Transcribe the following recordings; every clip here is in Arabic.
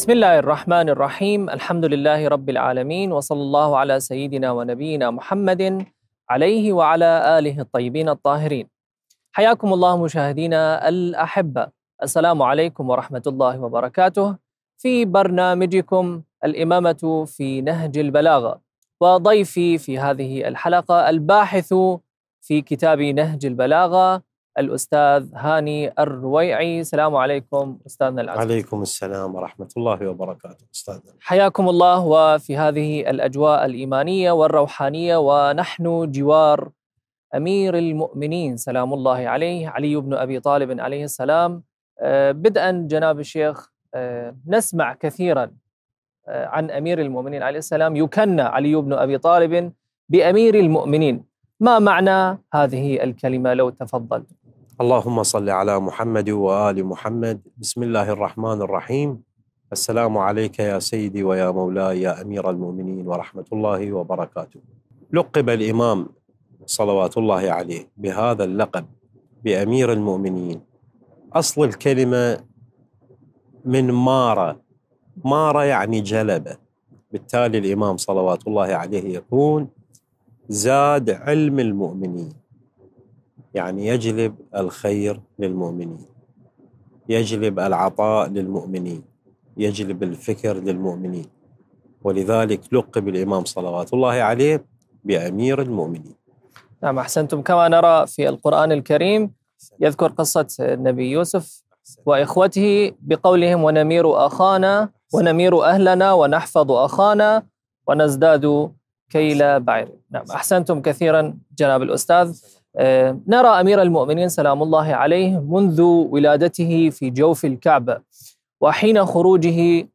بسم الله الرحمن الرحيم الحمد لله رب العالمين وصلى الله على سيدنا ونبينا محمد عليه وعلى آله الطيبين الطاهرين حياكم الله مشاهدينا الأحبة السلام عليكم ورحمة الله وبركاته في برنامجكم الإمامة في نهج البلاغة وضيفي في هذه الحلقة الباحث في كتاب نهج البلاغة الأستاذ هاني الرويعي السلام عليكم أستاذنا العزيز عليكم السلام ورحمة الله وبركاته أستاذنا حياكم الله وفي هذه الأجواء الإيمانية والروحانية ونحن جوار أمير المؤمنين سلام الله عليه علي بن أبي طالب عليه السلام آه، بدءا جناب الشيخ آه، نسمع كثيرا آه، عن أمير المؤمنين عليه السلام يكنى علي بن أبي طالب بأمير المؤمنين ما معنى هذه الكلمة لو تفضلت اللهم صل على محمد وآل محمد بسم الله الرحمن الرحيم السلام عليك يا سيدي ويا مولاي يا أمير المؤمنين ورحمة الله وبركاته لقب الإمام صلوات الله عليه بهذا اللقب بأمير المؤمنين أصل الكلمة من مارة مارة يعني جلبة بالتالي الإمام صلوات الله عليه يكون زاد علم المؤمنين يعني يجلب الخير للمؤمنين يجلب العطاء للمؤمنين يجلب الفكر للمؤمنين ولذلك لقب الإمام صلوات الله عليه بأمير المؤمنين نعم أحسنتم كما نرى في القرآن الكريم يذكر قصة النبي يوسف وإخوته بقولهم ونمير أخانا ونمير أهلنا ونحفظ أخانا ونزداد كيل بعير نعم أحسنتم كثيرا جناب الأستاذ آه، نرى امير المؤمنين سلام الله عليه منذ ولادته في جوف الكعبه وحين خروجه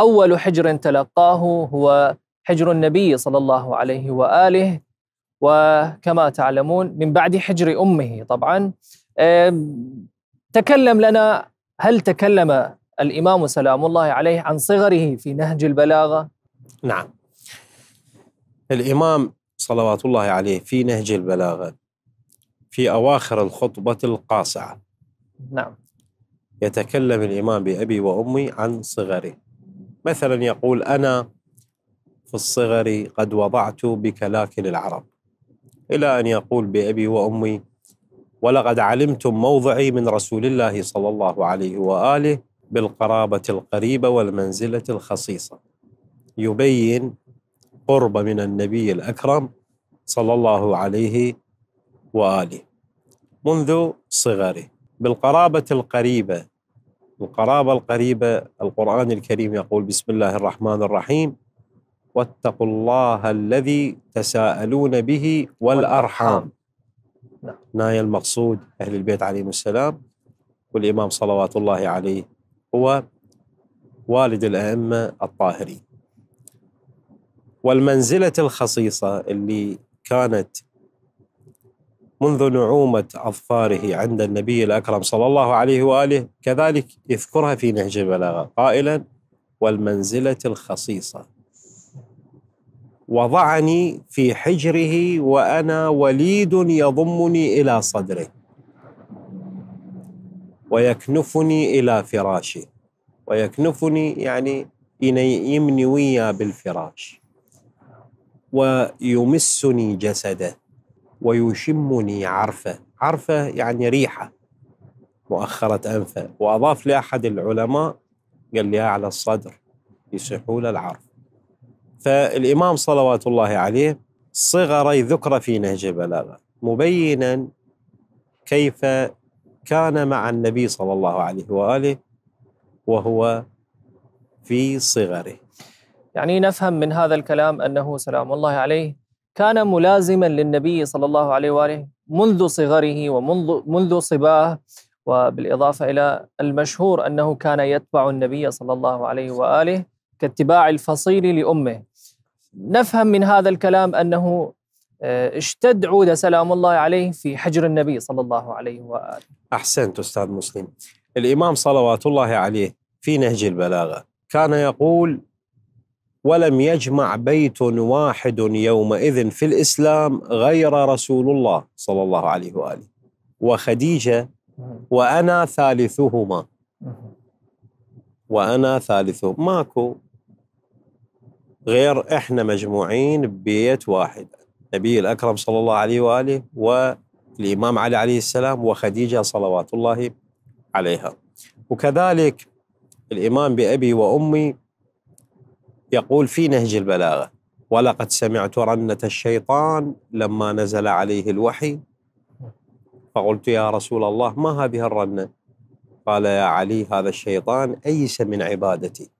اول حجر تلقاه هو حجر النبي صلى الله عليه واله وكما تعلمون من بعد حجر امه طبعا تكلم لنا هل تكلم الامام سلام الله عليه عن صغره في نهج البلاغه؟ نعم الامام صلوات الله عليه في نهج البلاغه في أواخر الخطبة القاصعة نعم يتكلم الإمام بأبي وأمي عن صغره مثلا يقول أنا في الصغر قد وضعت بكلاكل العرب إلى أن يقول بأبي وأمي ولقد علمتم موضعي من رسول الله صلى الله عليه وآله بالقرابة القريبة والمنزلة الخصيصة يبين قرب من النبي الأكرم صلى الله عليه وآلي منذ صغري بالقرابة القريبة القرابة القريبة القرآن الكريم يقول بسم الله الرحمن الرحيم واتقوا الله الذي تساءلون به والأرحام نعم. ناي المقصود أهل البيت عليهم السلام والإمام صلوات الله عليه هو والد الأئمة الطاهرين والمنزلة الخصيصة اللي كانت منذ نعومة أظفاره عند النبي الأكرم صلى الله عليه وآله كذلك يذكرها في نهج البلاغة قائلا والمنزلة الخصيصة وضعني في حجره وأنا وليد يضمني إلى صدره ويكنفني إلى فراشه ويكنفني يعني يمني ويا بالفراش ويمسني جسده ويشمني عرفه عرفه يعني ريحه مؤخرة أنفه وأضاف لأحد العلماء قال لي على الصدر لسحول العرف فالإمام صلوات الله عليه صغري ذكر في نهج البلاغة مبينا كيف كان مع النبي صلى الله عليه وآله وهو في صغره يعني نفهم من هذا الكلام أنه سلام الله عليه كان ملازما للنبي صلى الله عليه واله منذ صغره ومنذ منذ صباه وبالاضافه الى المشهور انه كان يتبع النبي صلى الله عليه واله كاتباع الفصيل لامه. نفهم من هذا الكلام انه آه، اشتد عود سلام الله عليه في حجر النبي صلى الله عليه واله. احسنت استاذ مسلم. الامام صلوات الله عليه في نهج البلاغه كان يقول ولم يجمع بيت واحد يومئذ في الاسلام غير رسول الله صلى الله عليه واله وخديجه وانا ثالثهما وانا ثالثهما ماكو غير احنا مجموعين ببيت واحد النبي الاكرم صلى الله عليه واله والامام علي عليه السلام وخديجه صلوات الله عليها وكذلك الامام بابي وامي يقول في نهج البلاغه ولقد سمعت رنه الشيطان لما نزل عليه الوحي فقلت يا رسول الله ما هذه الرنه قال يا علي هذا الشيطان ايس من عبادتي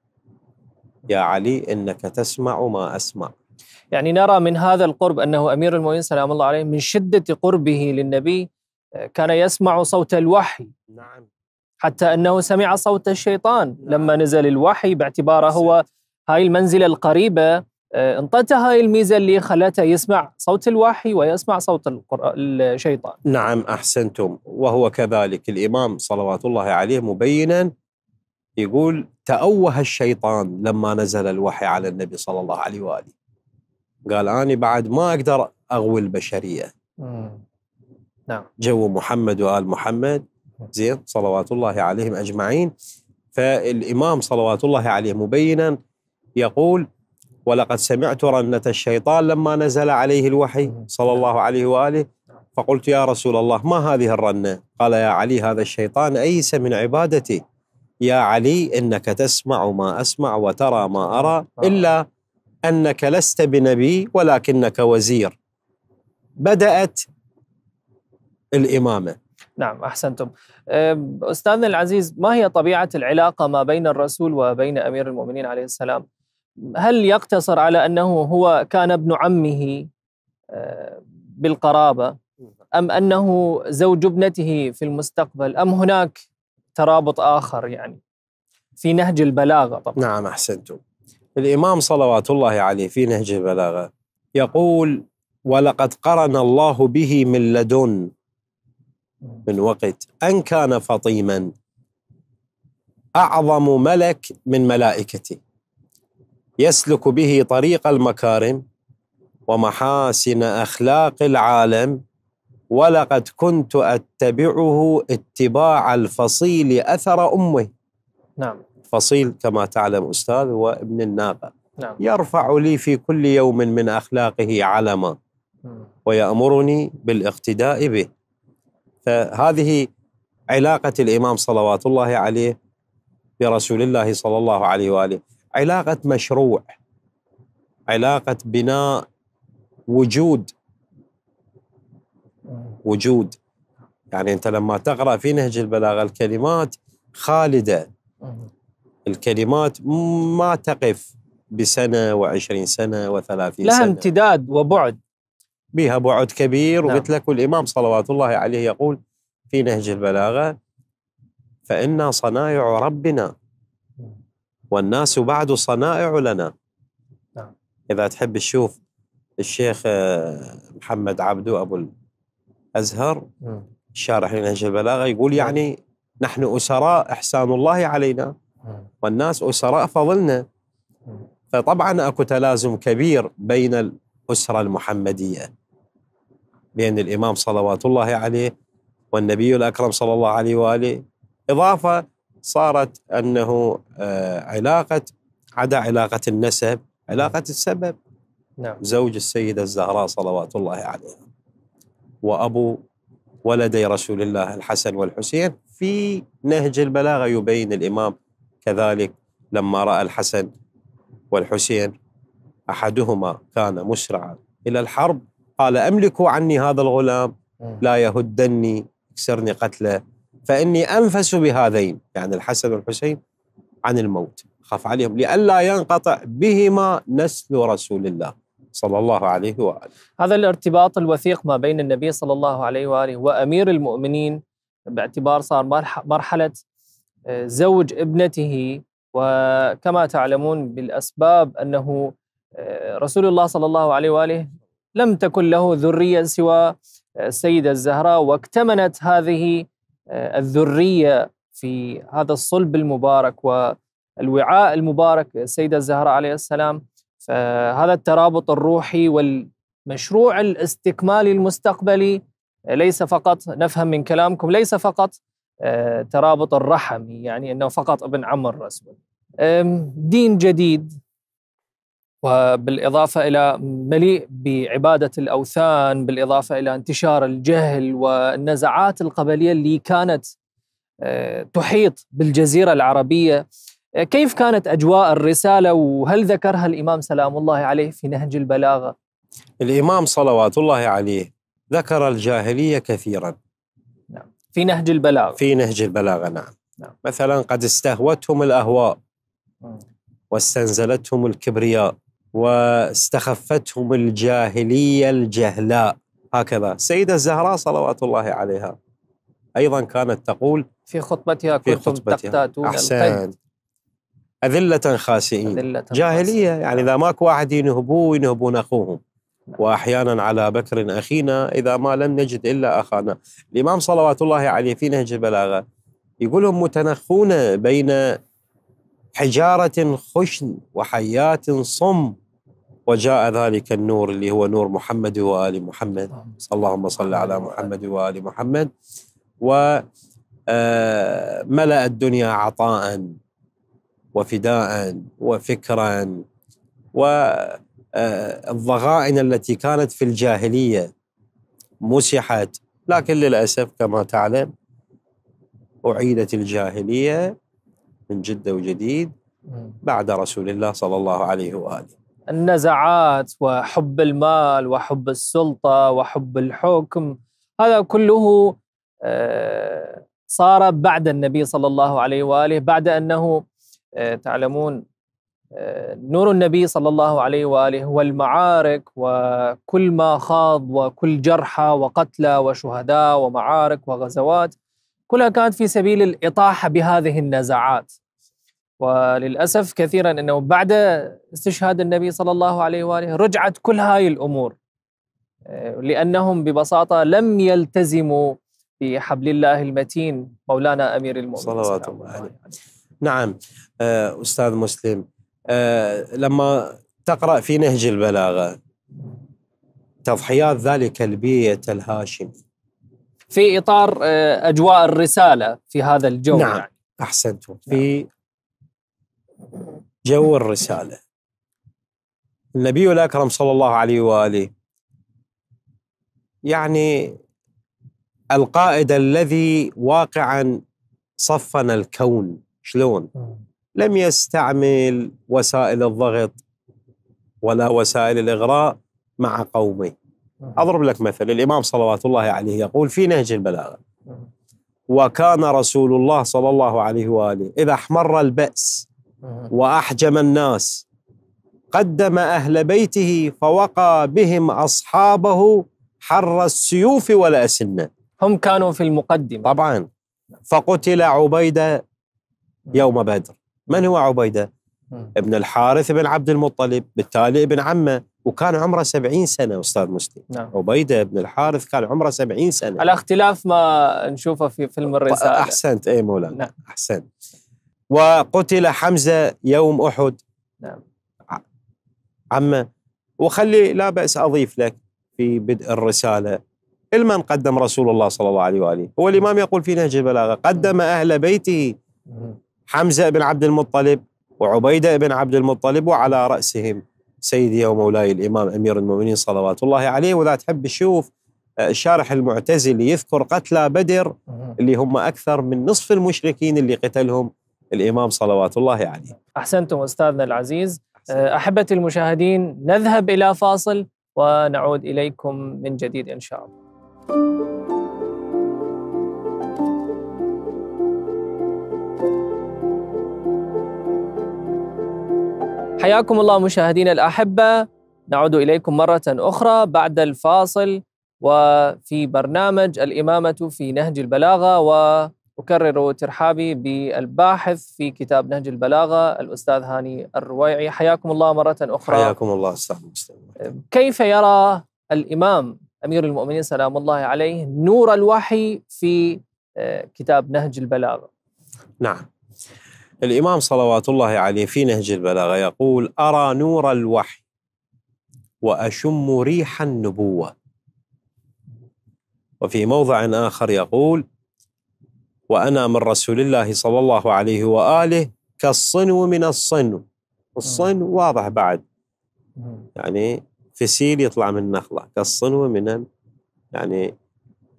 يا علي انك تسمع ما اسمع يعني نرى من هذا القرب انه امير المؤمنين سلام الله عليه من شده قربه للنبي آه، كان يسمع صوت الوحي نعم حتى انه سمع صوت الشيطان نعم. لما نزل الوحي باعتباره هو هاي المنزلة القريبة آه، انطته هاي الميزة اللي خلته يسمع صوت الوحي ويسمع صوت الشيطان نعم أحسنتم وهو كذلك الإمام صلوات الله عليه مبينا يقول تأوه الشيطان لما نزل الوحي على النبي صلى الله عليه وآله قال أنا بعد ما أقدر أغوي البشرية نعم جو محمد وآل محمد زين صلوات الله عليهم أجمعين فالإمام صلوات الله عليه مبينا يقول ولقد سمعت رنة الشيطان لما نزل عليه الوحي صلى الله عليه وآله فقلت يا رسول الله ما هذه الرنة قال يا علي هذا الشيطان أيس من عبادتي يا علي إنك تسمع ما أسمع وترى ما أرى إلا أنك لست بنبي ولكنك وزير بدأت الإمامة نعم أحسنتم أستاذنا العزيز ما هي طبيعة العلاقة ما بين الرسول وبين أمير المؤمنين عليه السلام هل يقتصر على أنه هو كان ابن عمه آه، بالقرابة أم أنه زوج ابنته في المستقبل أم هناك ترابط آخر يعني في نهج البلاغة طبعا نعم أحسنتم الإمام صلوات الله عليه في نهج البلاغة يقول ولقد قرن الله به من لدن من وقت أن كان فطيما أعظم ملك من ملائكته يسلك به طريق المكارم ومحاسن اخلاق العالم ولقد كنت اتبعه اتباع الفصيل اثر امه نعم فصيل كما تعلم استاذ هو ابن الناقه نعم. يرفع لي في كل يوم من اخلاقه علما ويامرني بالاقتداء به فهذه علاقه الامام صلوات الله عليه برسول الله صلى الله عليه واله علاقه مشروع علاقه بناء وجود وجود يعني انت لما تقرا في نهج البلاغه الكلمات خالده الكلمات ما تقف بسنه و20 سنه و30 سنه لها امتداد وبعد بها بعد كبير نعم. وقلت لك والامام صلوات الله عليه يقول في نهج البلاغه فإنا صنايع ربنا والناس بعد صنائع لنا نعم. إذا تحب تشوف الشيخ آه، محمد عبدو أبو الأزهر شارح لنهج البلاغة يقول نعم. يعني نحن أسراء إحسان الله علينا والناس أسراء فضلنا فطبعا أكو تلازم كبير بين الأسرة المحمدية بين الإمام صلوات الله عليه والنبي الأكرم صلى الله عليه وآله إضافة صارت انه آه، علاقه عدا علاقه النسب علاقه السبب نعم زوج السيده الزهراء صلوات الله عليها وابو ولدي رسول الله الحسن والحسين في نهج البلاغه يبين الامام كذلك لما راى الحسن والحسين احدهما كان مسرعا الى الحرب قال املكوا عني هذا الغلام لا يهدني يكسرني قتله فإني أنفس بهذين يعني الحسن والحسين عن الموت خاف عليهم لئلا ينقطع بهما نسل رسول الله صلى الله عليه وآله هذا الارتباط الوثيق ما بين النبي صلى الله عليه وآله وأمير المؤمنين باعتبار صار مرحلة آه، زوج ابنته وكما تعلمون بالأسباب أنه آه، رسول الله صلى الله عليه وآله لم تكن له ذرية سوى السيدة آه، الزهراء واكتمنت هذه آه، الذريه في هذا الصلب المبارك والوعاء المبارك السيده الزهراء عليه السلام فهذا الترابط الروحي والمشروع الاستكمالي المستقبلي ليس فقط نفهم من كلامكم ليس فقط آه، ترابط الرحم يعني انه فقط ابن عم الرسول دين جديد وبالإضافة إلى مليء بعبادة الأوثان بالإضافة إلى انتشار الجهل والنزعات القبلية اللي كانت آه، تحيط بالجزيرة العربية آه، كيف كانت أجواء الرسالة وهل ذكرها الإمام سلام الله عليه في نهج البلاغة؟ الإمام صلوات الله عليه ذكر الجاهلية كثيرا نعم. في نهج البلاغة في نهج البلاغة نعم, نعم. مثلا قد استهوتهم الأهواء واستنزلتهم الكبرياء واستخفتهم الجاهلية الجهلاء هكذا سيدة الزهراء صلوات الله عليها أيضا كانت تقول في خطبتها في خطبتها تقتاتون أحسن أذلة خاسئين أذلة جاهلية خاسئين. يعني إذا ماك واحد ينهبوه ينهبون أخوهم نعم. وأحيانا على بكر أخينا إذا ما لم نجد إلا أخانا الإمام صلوات الله عليه في نهج البلاغة يقولهم متنخون بين حجارة خشن وحياة صم وجاء ذلك النور اللي هو نور محمد وآل محمد اللهم صل على محمد وآل محمد وملأ آه، الدنيا عطاء وفداء وفكرا والضغائن آه، التي كانت في الجاهلية مسحت لكن للأسف كما تعلم أعيدت الجاهلية من جدة وجديد بعد رسول الله صلى الله عليه وآله النزعات وحب المال وحب السلطة وحب الحكم هذا كله آه، صار بعد النبي صلى الله عليه وآله بعد أنه آه، تعلمون آه، نور النبي صلى الله عليه وآله هو المعارك وكل ما خاض وكل جرحى وقتلى وشهداء ومعارك وغزوات كلها كانت في سبيل الإطاحة بهذه النزاعات وللأسف كثيرا أنه بعد استشهاد النبي صلى الله عليه وآله رجعت كل هاي الأمور آه، لأنهم ببساطة لم يلتزموا بحبل الله المتين مولانا أمير المؤمنين صلوات الله عليه نعم آه، أستاذ مسلم آه، لما تقرأ في نهج البلاغة تضحيات ذلك البيت الهاشمي في اطار آه، اجواء الرساله في هذا الجو نعم يعني. احسنتم نعم. في جو الرساله النبي الاكرم صلى الله عليه واله يعني القائد الذي واقعا صفن الكون شلون لم يستعمل وسائل الضغط ولا وسائل الاغراء مع قومه أضرب لك مثل الإمام صلوات الله عليه يقول في نهج البلاغة وكان رسول الله صلى الله عليه وآله إذا احمر البأس وأحجم الناس قدم أهل بيته فوقى بهم أصحابه حر السيوف والأسنة هم كانوا في المقدمة طبعا فقتل عبيدة يوم بدر من هو عبيدة؟ ابن الحارث بن عبد المطلب بالتالي ابن عمه وكان عمره 70 سنه استاذ مسلم نعم. عبيده بن الحارث كان عمره 70 سنه على اختلاف ما نشوفه في فيلم طيب، الرساله احسنت اي مولانا نعم. احسنت وقتل حمزه يوم احد نعم عمه وخلي لا باس اضيف لك في بدء الرساله المن قدم رسول الله صلى الله عليه واله هو الامام يقول في نهج البلاغه قدم اهل بيته حمزه بن عبد المطلب وعبيده بن عبد المطلب وعلى راسهم سيدي ومولاي الإمام أمير المؤمنين صلوات الله عليه وإذا تحب تشوف آه، الشارح المعتزلي يذكر قتلى بدر اللي هم أكثر من نصف المشركين اللي قتلهم الإمام صلوات الله عليه أحسنتم أستاذنا العزيز آه، أحبتي المشاهدين نذهب إلى فاصل ونعود إليكم من جديد إن شاء الله حياكم الله مشاهدينا الأحبة نعود إليكم مرة أخرى بعد الفاصل وفي برنامج الإمامة في نهج البلاغة وأكرر ترحابي بالباحث في كتاب نهج البلاغة الأستاذ هاني الرويعي حياكم الله مرة أخرى حياكم الله أستاذ كيف يرى الإمام أمير المؤمنين سلام الله عليه نور الوحي في آه، كتاب نهج البلاغة نعم الإمام صلوات الله عليه في نهج البلاغة يقول أرى نور الوحي وأشم ريح النبوة وفي موضع آخر يقول وأنا من رسول الله صلى الله عليه وآله كالصنو من الصنو الصنو واضح بعد يعني فسيل يطلع من النخلة كالصنو من يعني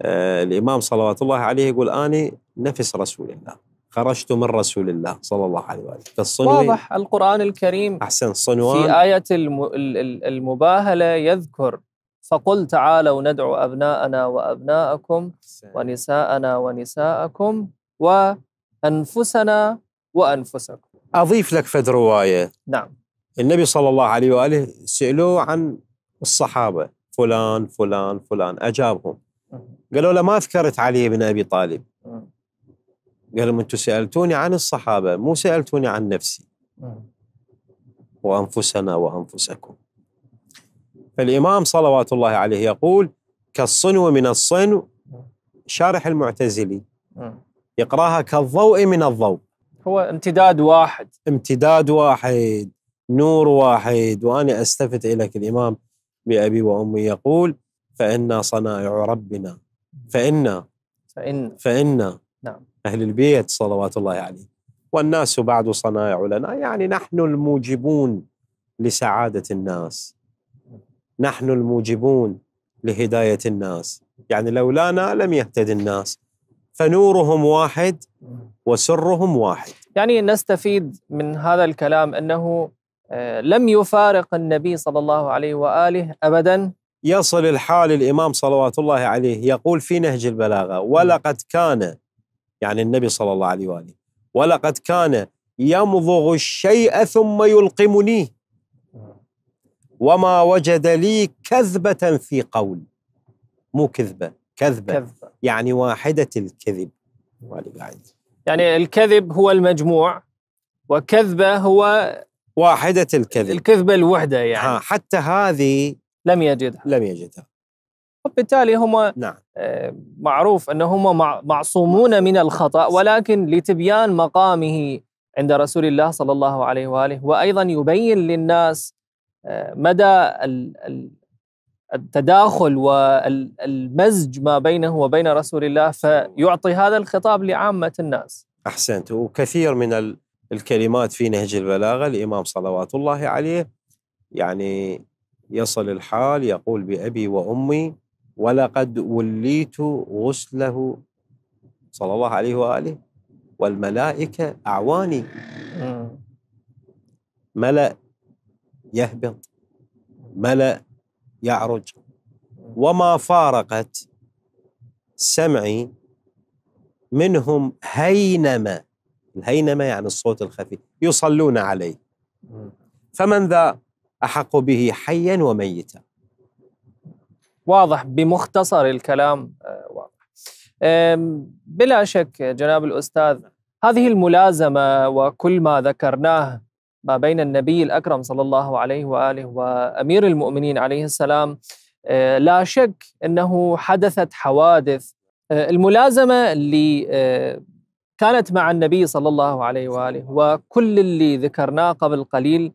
آه الإمام صلوات الله عليه يقول أني نفس رسول الله خرجت من رسول الله صلى الله عليه وآله فالصنوي واضح القرآن الكريم أحسن صنوان في آية المباهلة يذكر فقل تعالوا ندعو أبناءنا وأبناءكم ونساءنا ونساءكم وأنفسنا وأنفسكم أضيف لك فد رواية نعم النبي صلى الله عليه وآله سألوه عن الصحابة فلان فلان فلان أجابهم قالوا له ما ذكرت علي بن أبي طالب قال لهم انتم سالتوني عن الصحابه مو سالتوني عن نفسي نعم. وانفسنا وانفسكم فالامام صلوات الله عليه يقول كالصنو من الصنو شارح المعتزلي نعم. يقراها كالضوء من الضوء هو امتداد واحد امتداد واحد نور واحد وانا استفت اليك الامام بابي وامي يقول فانا صنائع ربنا فانا فان فانا نعم أهل البيت صلوات الله عليه يعني. والناس بعد صنائع لنا يعني نحن الموجبون لسعادة الناس نحن الموجبون لهداية الناس يعني لولانا لم يهتد الناس فنورهم واحد وسرهم واحد يعني نستفيد من هذا الكلام أنه آه، لم يفارق النبي صلى الله عليه وآله أبدا يصل الحال الإمام صلوات الله عليه يقول في نهج البلاغة ولقد كان يعني النبي صلى الله عليه واله ولقد كان يمضغ الشيء ثم يلقمنيه وما وجد لي كذبة في قول مو كذبة كذبة, كذبة. يعني واحدة الكذب يعني الكذب هو المجموع وكذبة هو واحدة الكذب الكذبة الوحدة يعني حتى هذه لم يجدها لم يجدها وبالتالي هم نعم. آه، معروف أن هم معصومون من الخطأ ولكن لتبيان مقامه عند رسول الله صلى الله عليه وآله وأيضا يبين للناس آه، مدى التداخل والمزج ما بينه وبين رسول الله فيعطي هذا الخطاب لعامة الناس أحسنت وكثير من الكلمات في نهج البلاغة الإمام صلوات الله عليه يعني يصل الحال يقول بأبي وأمي ولقد وليت غسله صلى الله عليه وآله والملائكة أعواني ملأ يهبط ملأ يعرج وما فارقت سمعي منهم هينما الهينمة يعني الصوت الخفي يصلون عليه فمن ذا أحق به حيا وميتا واضح بمختصر الكلام آه، واضح بلا شك جناب الأستاذ هذه الملازمة وكل ما ذكرناه ما بين النبي الأكرم صلى الله عليه وآله وأمير المؤمنين عليه السلام آه، لا شك أنه حدثت حوادث آه، الملازمة اللي كانت مع النبي صلى الله عليه وآله وكل اللي ذكرناه قبل قليل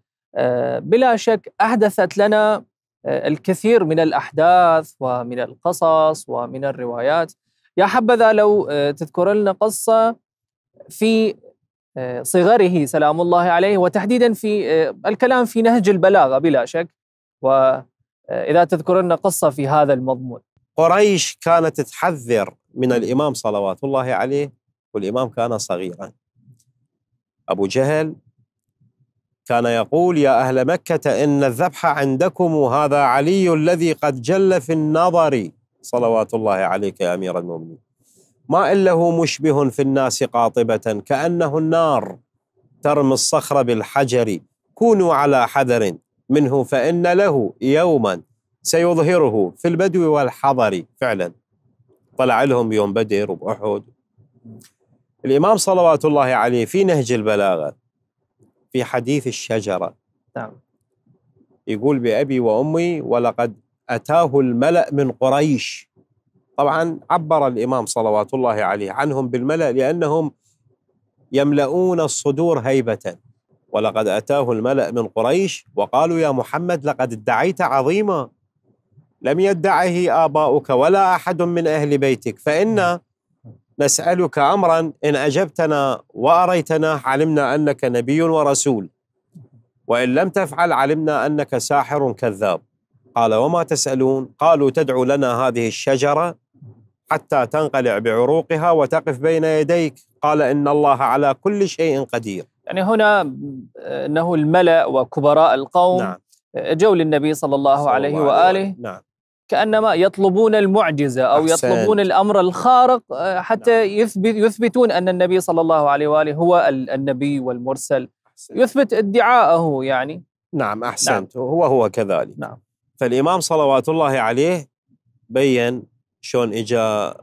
بلا شك أحدثت لنا آه، الكثير من الأحداث ومن القصص ومن الروايات يا حبذا لو آه، تذكر لنا قصة في آه، صغره سلام الله عليه وتحديدا في الكلام في نهج البلاغة بلا شك وإذا تذكر لنا قصة في هذا المضمون قريش كانت تحذر من الإمام صلوات الله عليه والإمام كان صغيرا أبو جهل كان يقول يا أهل مكة إن الذبح عندكم هذا علي الذي قد جل في النظر صلوات الله عليك يا أمير المؤمنين ما إن له مشبه في الناس قاطبة كأنه النار ترمي الصخر بالحجر كونوا على حذر منه فإن له يوما سيظهره في البدو والحضر فعلا طلع لهم يوم بدر وأحد الإمام صلوات الله عليه في نهج البلاغة في حديث الشجرة نعم يقول بأبي وأمي ولقد أتاه الملأ من قريش طبعا عبر الإمام صلوات الله عليه عنهم بالملأ لأنهم يملؤون الصدور هيبة ولقد أتاه الملأ من قريش وقالوا يا محمد لقد ادعيت عظيما لم يدعه آباؤك ولا أحد من أهل بيتك فإن نسألك أمرا إن أجبتنا وأريتنا علمنا أنك نبي ورسول وإن لم تفعل علمنا أنك ساحر كذاب قال وما تسألون قالوا تدعو لنا هذه الشجرة حتى تنقلع بعروقها وتقف بين يديك قال إن الله على كل شيء قدير يعني هنا أنه الملأ وكبراء القوم نعم. جو للنبي صلى الله, صلى الله عليه وآله نعم. كانما يطلبون المعجزه او أحسن. يطلبون الامر الخارق آه، حتى نعم. يثبت يثبتون ان النبي صلى الله عليه واله هو النبي والمرسل أحسن. يثبت ادعاءه يعني نعم احسنت نعم. هو هو كذلك نعم فالامام صلوات الله عليه بين شلون اجا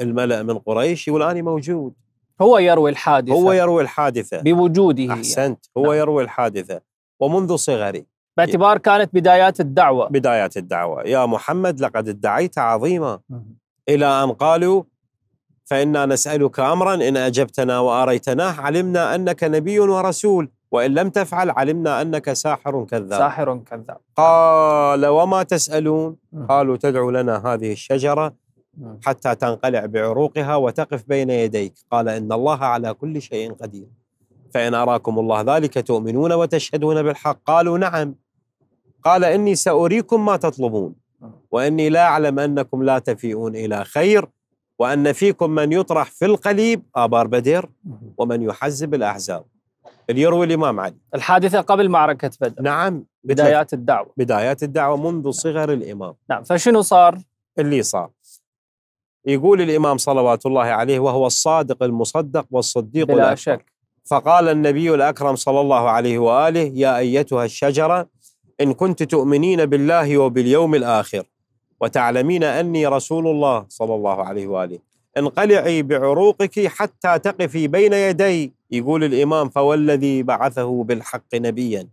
الملأ من قريش يقول انا موجود هو يروي الحادثه هو يروي الحادثه بوجوده يعني. احسنت يعني. هو نعم. يروي الحادثه ومنذ صغري باعتبار كانت بدايات الدعوة بدايات الدعوة يا محمد لقد ادعيت عظيمة إلى أن قالوا فإنا نسألك أمرا إن أجبتنا وأريتناه علمنا أنك نبي ورسول وإن لم تفعل علمنا أنك ساحر كذاب ساحر كذاب قال وما تسألون قالوا تدعو لنا هذه الشجرة حتى تنقلع بعروقها وتقف بين يديك قال إن الله على كل شيء قدير فإن أراكم الله ذلك تؤمنون وتشهدون بالحق قالوا نعم قال إني سأريكم ما تطلبون وإني لا أعلم أنكم لا تفيئون إلى خير وأن فيكم من يطرح في القليب آبار بدر ومن يحزب الأحزاب اللي يروي الإمام علي الحادثة قبل معركة بدر نعم بدايات الدعوة بدايات الدعوة منذ صغر الإمام نعم فشنو صار؟ اللي صار يقول الإمام صلوات الله عليه وهو الصادق المصدق والصديق بلا الأكبر. شك فقال النبي الأكرم صلى الله عليه وآله يا أيتها الشجرة إن كنت تؤمنين بالله وباليوم الآخر وتعلمين أني رسول الله صلى الله عليه وآله انقلعي بعروقك حتى تقفي بين يدي يقول الإمام فوالذي بعثه بالحق نبيا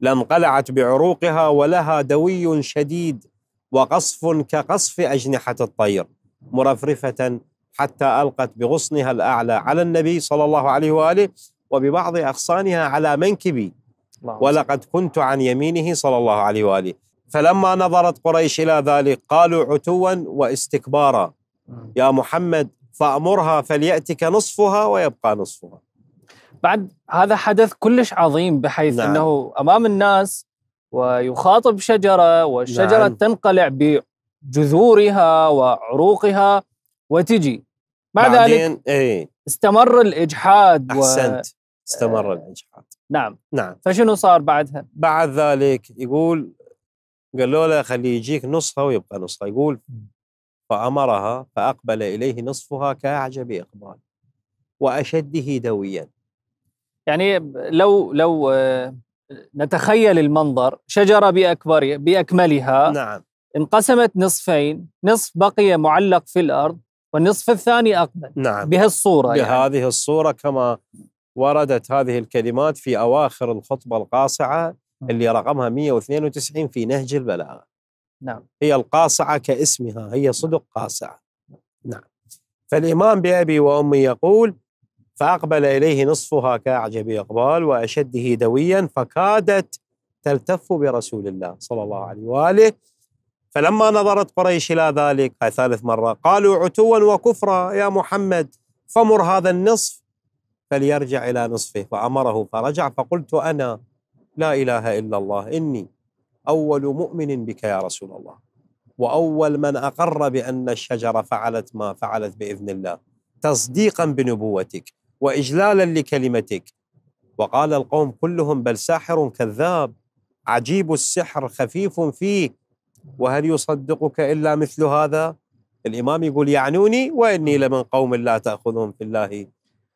لانقلعت بعروقها ولها دوي شديد وقصف كقصف أجنحة الطير مرفرفة حتى ألقت بغصنها الأعلى على النبي صلى الله عليه وآله وببعض أغصانها على منكبي ولقد كنت عن يمينه صلى الله عليه وآله فلما نظرت قريش إلى ذلك قالوا عتوا واستكبارا يا محمد فأمرها فليأتك نصفها ويبقى نصفها بعد هذا حدث كلش عظيم بحيث نعم. أنه أمام الناس ويخاطب شجرة والشجرة نعم. تنقلع بجذورها وعروقها وتجي مع ذلك إيه؟ استمر الاجحاد احسنت و... استمر آه، الاجحاد نعم نعم فشنو صار بعدها؟ بعد ذلك يقول قالوا له خليه يجيك نصها ويبقى نصها يقول فأمرها فأقبل إليه نصفها كأعجب إقبال وأشده دويا يعني لو لو آه، نتخيل المنظر شجرة بأكبر بأكملها نعم انقسمت نصفين نصف بقي معلق في الأرض والنصف الثاني أقبل نعم بهالصورة بهذه يعني. الصورة كما وردت هذه الكلمات في أواخر الخطبة القاصعة نعم. اللي رقمها 192 في نهج البلاغة نعم هي القاصعة كاسمها هي نعم. صدق قاصعة نعم فالإمام بأبي وأمي يقول فأقبل إليه نصفها كأعجب إقبال وأشده دويا فكادت تلتف برسول الله صلى الله عليه وآله فلما نظرت قريش إلى ذلك هاي ثالث مرة قالوا عتوا وكفرا يا محمد فمر هذا النصف فليرجع إلى نصفه فأمره فرجع فقلت أنا لا إله إلا الله إني أول مؤمن بك يا رسول الله وأول من أقر بأن الشجرة فعلت ما فعلت بإذن الله تصديقا بنبوتك وإجلالا لكلمتك وقال القوم كلهم بل ساحر كذاب عجيب السحر خفيف فيه وهل يصدقك إلا مثل هذا الإمام يقول يعنوني وإني لمن قوم لا تأخذهم في الله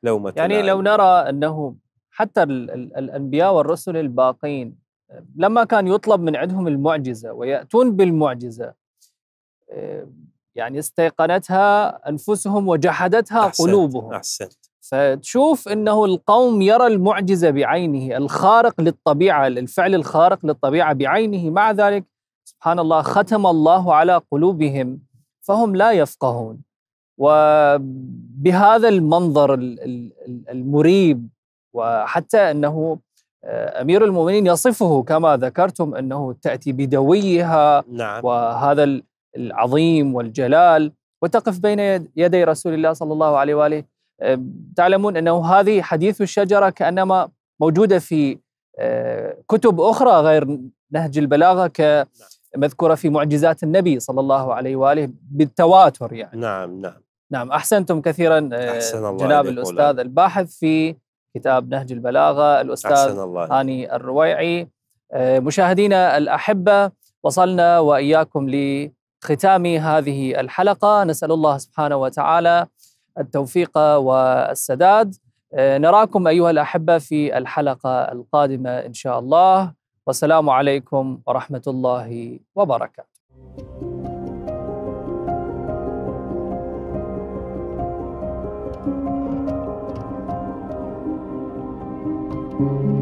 لومة يعني لو نرى أنه حتى الـ الـ الأنبياء والرسل الباقين لما كان يطلب من عندهم المعجزة ويأتون بالمعجزة آه، يعني استيقنتها أنفسهم وجحدتها أحسنت قلوبهم أحسنت فتشوف أنه القوم يرى المعجزة بعينه الخارق للطبيعة الفعل الخارق للطبيعة بعينه مع ذلك سبحان الله ختم الله على قلوبهم فهم لا يفقهون وبهذا المنظر المريب وحتى انه آه، امير المؤمنين يصفه كما ذكرتم انه تاتي بدويها نعم. وهذا العظيم والجلال وتقف بين يدي رسول الله صلى الله عليه واله آه، تعلمون انه هذه حديث الشجره كانما موجوده في آه، كتب اخرى غير نهج البلاغه ك نعم. مذكورة في معجزات النبي صلى الله عليه وآله بالتواتر يعني نعم نعم نعم أحسنتم كثيرا آه، أحسن الله جناب الأستاذ قولك. الباحث في كتاب نهج البلاغة الأستاذ أحسن الله هاني الرويعي آه، مشاهدينا الأحبة وصلنا وإياكم لختام هذه الحلقة نسأل الله سبحانه وتعالى التوفيق والسداد آه، نراكم أيها الأحبة في الحلقة القادمة إن شاء الله والسلام عليكم ورحمة الله وبركاته thank you